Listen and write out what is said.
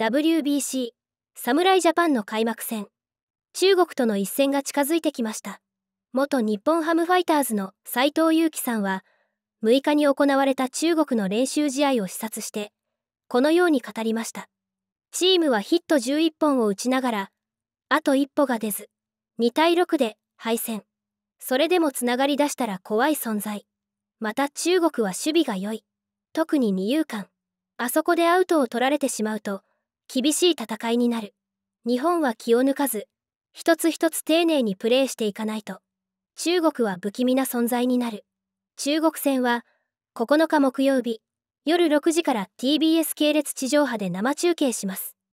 WBC 侍ジャパンの開幕戦中国との一戦が近づいてきました元日本ハムファイターズの斎藤佑樹さんは6日に行われた中国の練習試合を視察してこのように語りましたチームはヒット11本を打ちながらあと一歩が出ず2対6で敗戦それでもつながりだしたら怖い存在また中国は守備が良い特に二遊間あそこでアウトを取られてしまうと厳しい戦いになる日本は気を抜かず一つ一つ丁寧にプレーしていかないと中国は不気味な存在になる中国戦は9日木曜日夜6時から TBS 系列地上波で生中継します